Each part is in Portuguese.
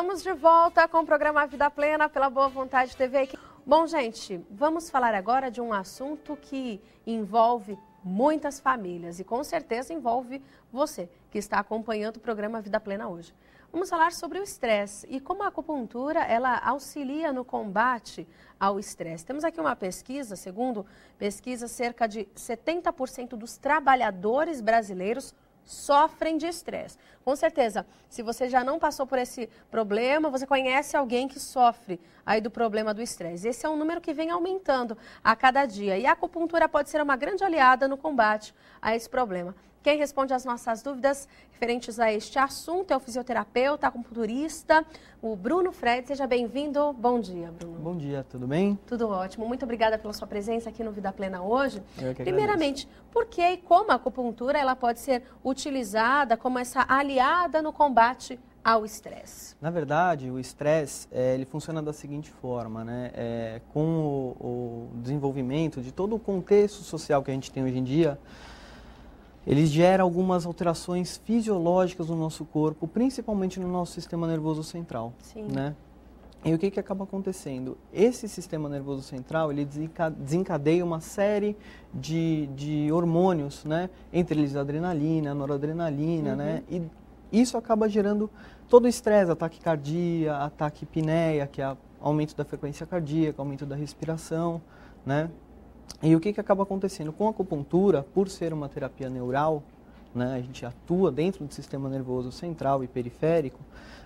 Estamos de volta com o programa Vida Plena pela Boa Vontade TV. Bom, gente, vamos falar agora de um assunto que envolve muitas famílias e com certeza envolve você que está acompanhando o programa Vida Plena hoje. Vamos falar sobre o estresse e como a acupuntura ela auxilia no combate ao estresse. Temos aqui uma pesquisa, segundo pesquisa, cerca de 70% dos trabalhadores brasileiros sofrem de estresse. Com certeza, se você já não passou por esse problema, você conhece alguém que sofre aí do problema do estresse. Esse é um número que vem aumentando a cada dia e a acupuntura pode ser uma grande aliada no combate a esse problema. Quem responde às nossas dúvidas referentes a este assunto é o fisioterapeuta, acupunturista, o Bruno Fred. Seja bem-vindo. Bom dia, Bruno. Bom dia, tudo bem? Tudo ótimo. Muito obrigada pela sua presença aqui no Vida Plena hoje. Eu que Primeiramente, agradeço. por que e como a acupuntura ela pode ser utilizada como essa aliada no combate ao estresse? Na verdade, o estresse é, ele funciona da seguinte forma, né? É, com o, o desenvolvimento de todo o contexto social que a gente tem hoje em dia, ele gera algumas alterações fisiológicas no nosso corpo, principalmente no nosso sistema nervoso central. Sim. Né? E o que, que acaba acontecendo? Esse sistema nervoso central, ele desencadeia uma série de, de hormônios, né? Entre eles adrenalina, noradrenalina, né? uhum. né? E isso acaba gerando todo o estresse, ataque cardíaco, ataque pineia, que é aumento da frequência cardíaca, aumento da respiração, né? E o que, que acaba acontecendo? Com a acupuntura, por ser uma terapia neural, né, a gente atua dentro do sistema nervoso central e periférico,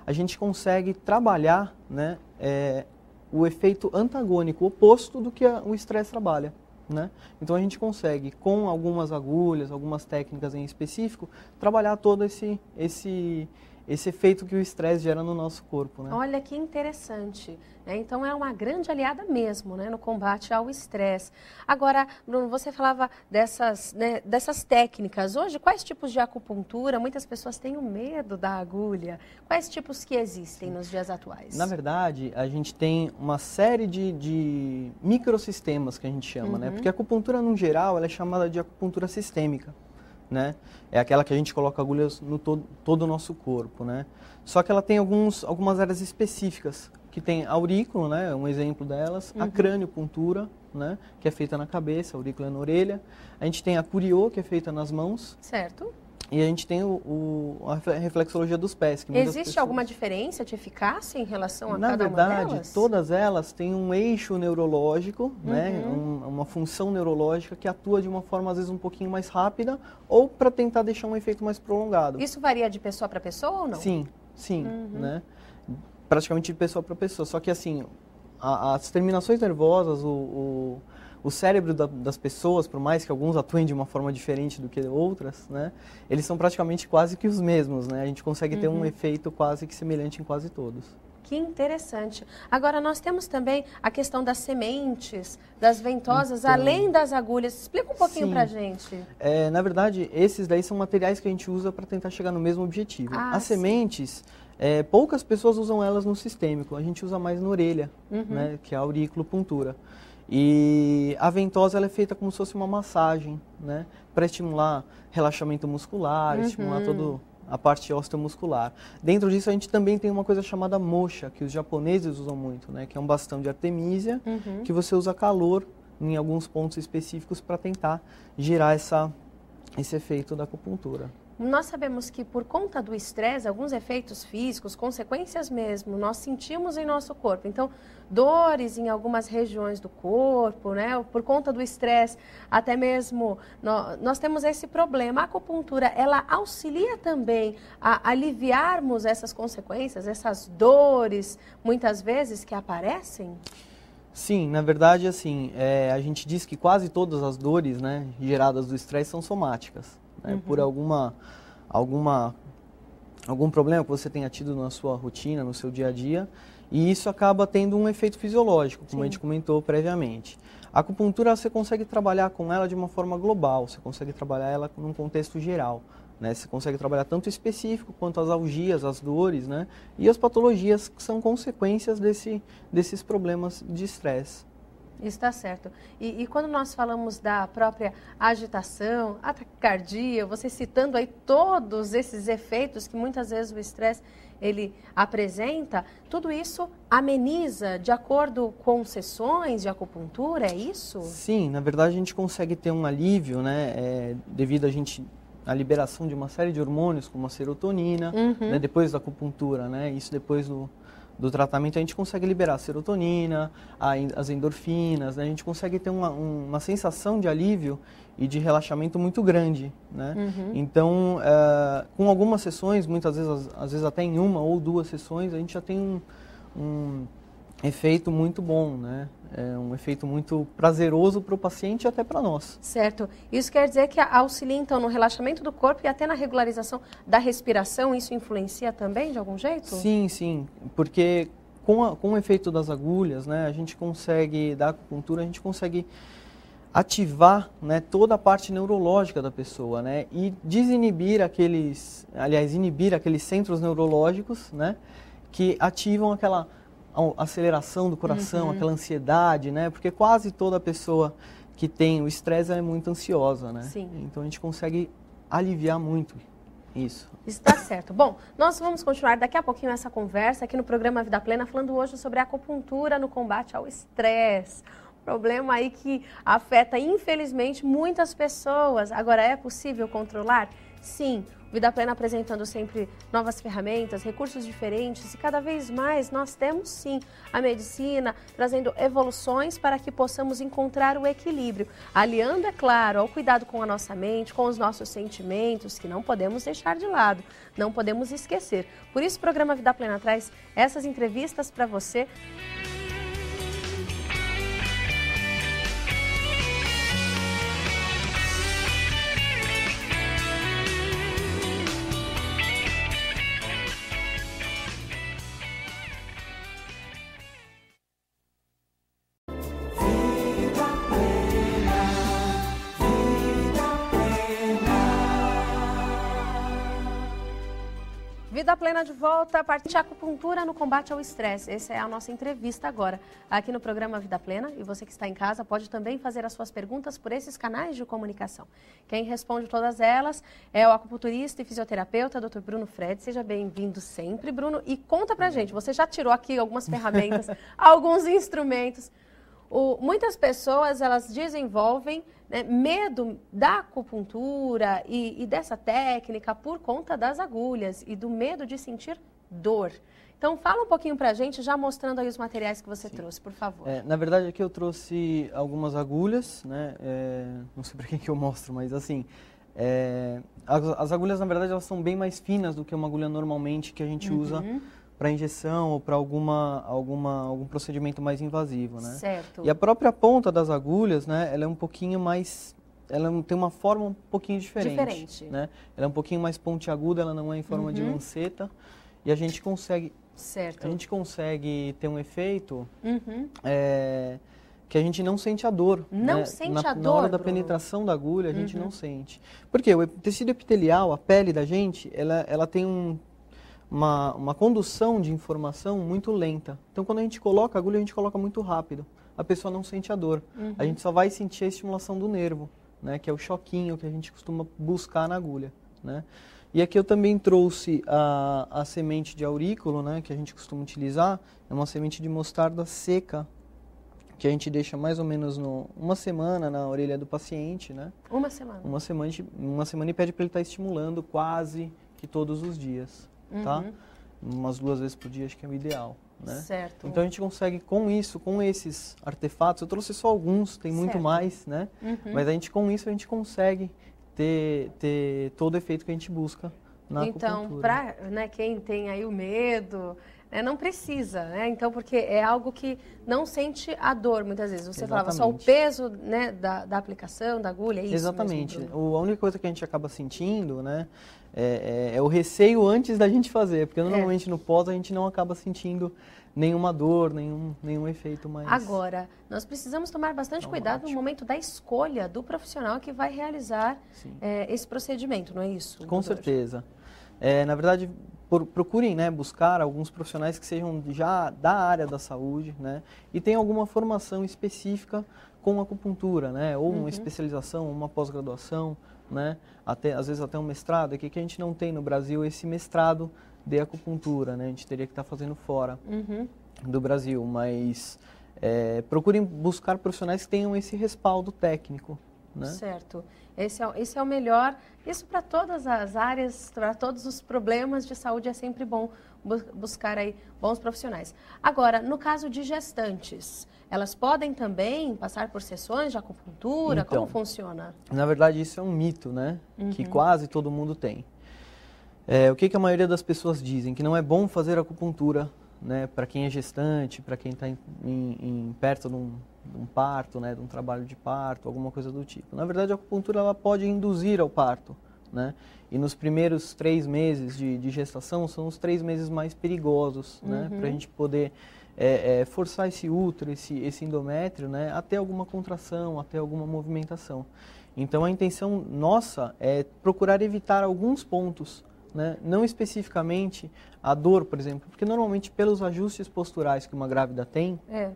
a gente consegue trabalhar né, é, o efeito antagônico, oposto do que a, o estresse trabalha. Né? Então a gente consegue, com algumas agulhas, algumas técnicas em específico, trabalhar todo esse, esse esse efeito que o estresse gera no nosso corpo. Né? Olha que interessante. Né? Então é uma grande aliada mesmo né? no combate ao estresse. Agora, Bruno, você falava dessas, né, dessas técnicas. Hoje, quais tipos de acupuntura? Muitas pessoas têm o medo da agulha. Quais tipos que existem Sim. nos dias atuais? Na verdade, a gente tem uma série de, de microsistemas que a gente chama, né? uhum. né? Porque a acupuntura, no geral, ela é chamada de acupuntura sistêmica né? É aquela que a gente coloca agulhas no todo, todo o nosso corpo, né? Só que ela tem alguns, algumas áreas específicas, que tem aurículo, né? Um exemplo delas, uhum. a crânio né? Que é feita na cabeça, a aurícula é na orelha. A gente tem a curiô, que é feita nas mãos. Certo. E a gente tem o, o a reflexologia dos pés. Existe pessoas... alguma diferença de eficácia em relação a Na cada verdade, uma delas? Na verdade, todas elas têm um eixo neurológico, né? uhum. né? Um, uma função neurológica que atua de uma forma, às vezes, um pouquinho mais rápida ou para tentar deixar um efeito mais prolongado. Isso varia de pessoa para pessoa ou não? Sim, sim, uhum. né? Praticamente de pessoa para pessoa. Só que, assim, a, as terminações nervosas, o, o o cérebro da, das pessoas, por mais que alguns atuem de uma forma diferente do que outras, né, eles são praticamente quase que os mesmos, né? A gente consegue uhum. ter um uhum. efeito quase que semelhante em quase todos. Que interessante. Agora, nós temos também a questão das sementes, das ventosas, então, além das agulhas. Explica um pouquinho para gente. É, na verdade, esses daí são materiais que a gente usa para tentar chegar no mesmo objetivo. Ah, As sim. sementes, é, poucas pessoas usam elas no sistêmico. A gente usa mais na orelha, uhum. né, que é a auriculopuntura. E a ventosa ela é feita como se fosse uma massagem, né? Para estimular relaxamento muscular, uhum. estimular toda a parte osteomuscular. Dentro disso a gente também tem uma coisa chamada mocha, que os japoneses usam muito, né? Que é um bastão de artemisia uhum. que você usa calor em alguns pontos específicos para tentar gerar essa, esse efeito da acupuntura nós sabemos que por conta do estresse, alguns efeitos físicos, consequências mesmo, nós sentimos em nosso corpo. Então, dores em algumas regiões do corpo, né? Por conta do estresse, até mesmo nós, nós, temos esse problema. A acupuntura, ela auxilia também a aliviarmos essas consequências, essas dores, muitas vezes que aparecem? Sim, na verdade, assim, é, a gente diz que quase todas as dores, né, geradas do estresse são somáticas né, uhum. por alguma, alguma, algum problema que você tenha tido na sua rotina, no seu dia a dia, e isso acaba tendo um efeito fisiológico, como Sim. a gente comentou previamente. A acupuntura você consegue trabalhar com ela de uma forma global, você consegue trabalhar ela num contexto geral. Né? Você consegue trabalhar tanto específico quanto as algias, as dores né? e as patologias que são consequências desse, desses problemas de estresse. Está certo. E, e, quando nós falamos da própria agitação, taquicardia, você citando aí todos esses efeitos que muitas vezes o estresse ele apresenta, tudo isso ameniza de acordo com sessões de acupuntura, é isso? Sim, na verdade a gente consegue ter um alívio, né, é, devido a gente a liberação de uma série de hormônios como a serotonina, uhum. né, depois da acupuntura, né, isso depois do do tratamento, a gente consegue liberar a serotonina, as endorfinas, né? a gente consegue ter uma, uma sensação de alívio e de relaxamento muito grande. Né? Uhum. Então, eh, com algumas sessões, muitas vezes, às, às, vezes até em uma ou duas sessões, a gente já tem um, um efeito muito bom, né? É um efeito muito prazeroso para o paciente e até para nós. Certo. Isso quer dizer que auxilia, então, no relaxamento do corpo e até na regularização da respiração, isso influencia também de algum jeito? Sim, sim. Porque com, a, com o efeito das agulhas, né, a gente consegue, da acupuntura, a gente consegue ativar né, toda a parte neurológica da pessoa, né? E desinibir aqueles, aliás, inibir aqueles centros neurológicos, né? Que ativam aquela aceleração do coração, uhum. aquela ansiedade, né? Porque quase toda pessoa que tem o estresse é muito ansiosa, né? Sim. Então a gente consegue aliviar muito isso. Está certo. Bom, nós vamos continuar daqui a pouquinho essa conversa aqui no programa Vida Plena, falando hoje sobre a acupuntura no combate ao estresse. Problema aí que afeta, infelizmente, muitas pessoas. Agora, é possível controlar? Sim. Vida Plena apresentando sempre novas ferramentas, recursos diferentes e cada vez mais nós temos sim a medicina trazendo evoluções para que possamos encontrar o equilíbrio, aliando, é claro, ao cuidado com a nossa mente, com os nossos sentimentos, que não podemos deixar de lado, não podemos esquecer. Por isso o programa Vida Plena traz essas entrevistas para você. Vida Plena de volta, parte de acupuntura no combate ao estresse. Essa é a nossa entrevista agora, aqui no programa Vida Plena. E você que está em casa pode também fazer as suas perguntas por esses canais de comunicação. Quem responde todas elas é o acupunturista e fisioterapeuta, Dr. Bruno Fred. Seja bem-vindo sempre, Bruno. E conta pra gente, você já tirou aqui algumas ferramentas, alguns instrumentos. O, muitas pessoas, elas desenvolvem né, medo da acupuntura e, e dessa técnica por conta das agulhas e do medo de sentir dor. Então, fala um pouquinho para a gente, já mostrando aí os materiais que você Sim. trouxe, por favor. É, na verdade, aqui eu trouxe algumas agulhas, né? É, não sei para quem que eu mostro, mas assim... É, as, as, agulhas, na verdade, elas são bem mais finas do que uma agulha normalmente que a gente uhum. usa para injeção ou para alguma, alguma, algum procedimento mais invasivo, né? Certo. E a própria ponta das agulhas, né, ela é um pouquinho mais ela é tem uma forma um pouquinho diferente, diferente. né? Ela é um pouquinho mais pontiaguda, ela não é em forma uhum. de lanceta e a gente consegue certo. A gente consegue ter um efeito uhum. é, que a gente não sente a dor. Não né? sente na, a dor. Na hora da Bruno. penetração da agulha, a gente uhum. não sente. Porque o tecido epitelial, a pele da gente, ela, ela tem um uma, uma condução de informação muito lenta. Então, quando a gente coloca a agulha, a gente coloca muito rápido. A pessoa não sente a dor. Uhum. A gente só vai sentir a estimulação do nervo, né? Que é o choquinho que a gente costuma buscar na agulha, né? E aqui eu também trouxe a, a semente de aurículo, né? Que a gente costuma utilizar. É uma semente de mostarda seca, que a gente deixa mais ou menos no, uma semana na orelha do paciente, né? Uma semana. Uma semana, uma semana e pede para ele estar tá estimulando quase que todos os dias. Tá? uhum. tá? Umas duas vezes por dia acho que é o ideal, né? Certo. Então a gente consegue com isso, com esses artefatos, eu trouxe só alguns, tem muito mais, né? Uhum. Mas a gente com isso a gente consegue ter, ter todo o efeito que a gente busca na então, acupuntura. Então, né? para né, quem tem aí o medo, é Não precisa, né? Então, porque é algo que não sente a dor, muitas vezes. Você Exatamente. falava só o peso né, da, da aplicação, da agulha, é isso Exatamente. Mesmo, o, a única coisa que a gente acaba sentindo, né? É, é, é, o receio antes da gente fazer, porque é. normalmente é. no pós a gente não acaba sentindo nenhuma dor, nenhum, nenhum efeito mais. Agora, nós precisamos tomar bastante então, cuidado no momento da escolha do profissional que vai realizar é, esse procedimento, não é isso? Com certeza. É, na verdade, por, procurem né, buscar alguns profissionais que sejam já da área da saúde né, e tenham alguma formação específica com acupuntura, né, ou uhum. uma especialização, uma pós-graduação, né, até, às vezes até um mestrado. Aqui é que a gente não tem no Brasil esse mestrado de acupuntura, né, a gente teria que estar tá fazendo fora uhum. do Brasil, mas é, procurem buscar profissionais que tenham esse respaldo técnico. Né? Certo. Esse é, esse é o melhor. Isso para todas as áreas, para todos os problemas de saúde é sempre bom buscar aí bons profissionais. Agora, no caso de gestantes, elas podem também passar por sessões de acupuntura? Então, Como funciona? Na verdade, isso é um mito, né? Uhum. Que quase todo mundo tem. É, o que, que a maioria das pessoas dizem? Que não é bom fazer acupuntura né, para quem é gestante, para quem está perto de um, de um parto, né, de um trabalho de parto, alguma coisa do tipo. Na verdade, a acupuntura ela pode induzir ao parto, né? E nos primeiros três meses de, de gestação são os três meses mais perigosos, né? uhum. né, para a gente poder é, é, forçar esse útero, esse, esse endométrio, né, até alguma contração, até alguma movimentação. Então, a intenção nossa é procurar evitar alguns pontos, né? não especificamente a dor, por exemplo, porque normalmente pelos ajustes posturais que uma grávida tem, é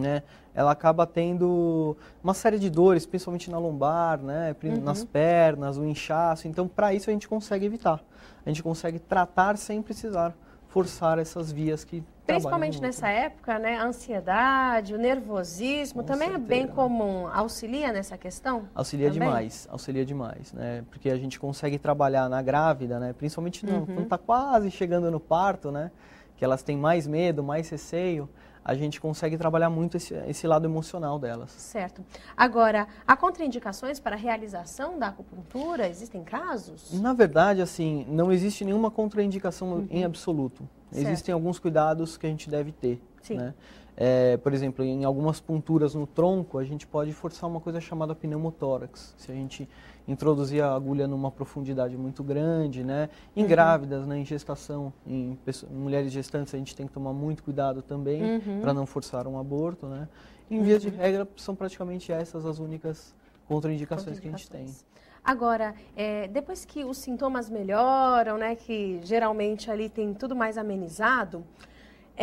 né? Ela acaba tendo uma série de dores, principalmente na lombar, né? Uhum. Nas uhum. pernas, o inchaço. Então, para isso a gente consegue evitar. A gente consegue tratar sem precisar forçar essas vias que Principalmente nessa época, né? A ansiedade, o nervosismo Com também é certeza. é bem comum. Auxilia nessa questão? Auxilia também? demais, auxilia demais, né? Porque a gente consegue trabalhar na grávida, né? Principalmente no, uhum. quando está quase chegando no parto, né? Que elas têm mais medo, mais receio a gente consegue trabalhar muito esse, esse lado emocional delas. Certo. Agora, há contraindicações para a realização da acupuntura? Existem casos? Na verdade, assim, não existe nenhuma contraindicação uhum. em absoluto. Certo. Existem alguns cuidados que a gente deve ter. Sim. Né? É, por exemplo, em algumas ponturas no tronco, a gente pode forçar uma coisa chamada pneumotórax. Se a gente introduzir a agulha numa profundidade muito grande, né? Em uhum. grávidas, né? em gestação, em, pessoas, em, mulheres gestantes, a gente tem que tomar muito cuidado também uhum. para não forçar um aborto, né? Em uhum. via de regra, são praticamente essas as únicas contraindicações, contraindicações. que a gente tem. Agora, é, depois que os sintomas melhoram, né? Que geralmente ali tem tudo mais amenizado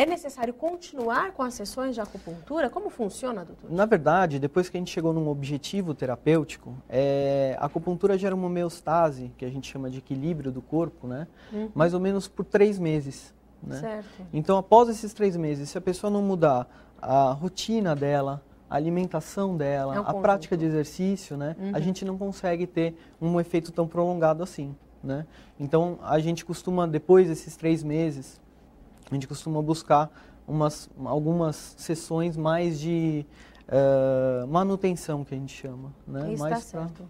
é necessário continuar com as sessões de acupuntura? Como funciona, doutor? Na verdade, depois que a gente chegou num objetivo terapêutico, é, a acupuntura gera uma homeostase, que a gente chama de equilíbrio do corpo, né? Uhum. Mais ou menos por três meses. Né? Certo. Então, após esses três meses, se a pessoa não mudar a rotina dela, a alimentação dela, é um a prática de exercício, né? Uhum. A gente não consegue ter um efeito tão prolongado assim, né? Então, a gente costuma, depois desses três meses, a gente costuma buscar umas, algumas sessões mais de uh, manutenção, que a gente chama. Né? Isso mais tá certo.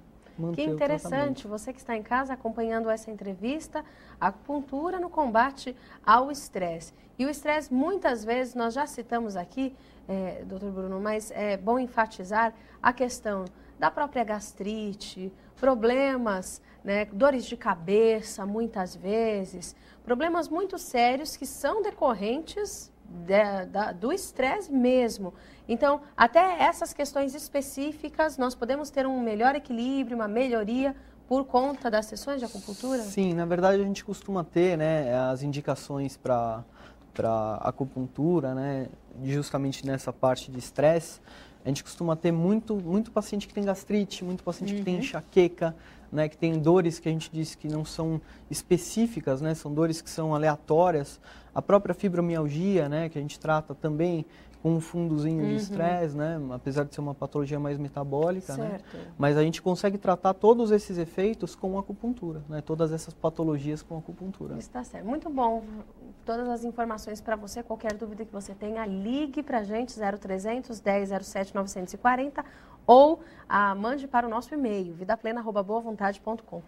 que interessante, você que está em casa acompanhando essa entrevista, acupuntura no combate ao estresse. E o estresse, muitas vezes, nós já citamos aqui, é, doutor Bruno, mas é bom enfatizar a questão da própria gastrite, problemas, né, dores de cabeça, muitas vezes, problemas muito sérios que são decorrentes de, da, do estresse mesmo. Então, até essas questões específicas, nós podemos ter um melhor equilíbrio, uma melhoria por conta das sessões de acupuntura? Sim, na verdade a gente costuma ter né, as indicações para acupuntura, né, justamente nessa parte de estresse, a gente costuma ter muito, muito paciente que tem gastrite, muito paciente uhum. que tem uhum. enxaqueca, né, que tem dores que a gente diz que não são específicas, né, são dores que são aleatórias. A própria fibromialgia, né, que a gente trata também, um fundozinho uhum. de estresse, né? Apesar de ser uma patologia mais metabólica, né? certo. né? Mas a gente consegue tratar todos esses efeitos com acupuntura, né? Todas essas patologias com acupuntura. Está certo. Muito bom. Todas as informações para você, qualquer dúvida que você tenha, ligue para a gente 0300 10 07 940 ou ah, mande para o nosso e-mail, vidaplena.boavontade.com.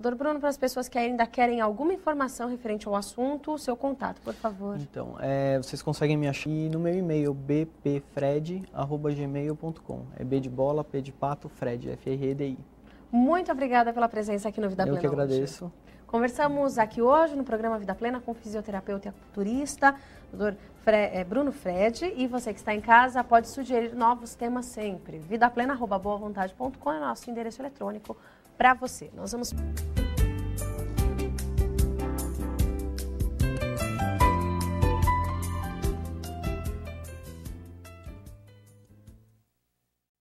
Doutor Bruno, para as pessoas que ainda querem alguma informação referente ao assunto, o seu contato, por favor. Então, é, vocês conseguem me achar no meu e-mail, bpfred.gmail.com. É B de bola, P de pato, Fred, F-R-E-D-I. Muito obrigada pela presença aqui no Vida Plena. Eu que agradeço. Hoje. Conversamos aqui hoje no programa Vida Plena com o fisioterapeuta e acupunturista, doutor Fre é, Bruno Fred. E você que está em casa pode sugerir novos temas sempre. Vidaplena.boavontade.com é nosso endereço eletrônico para você. Nós vamos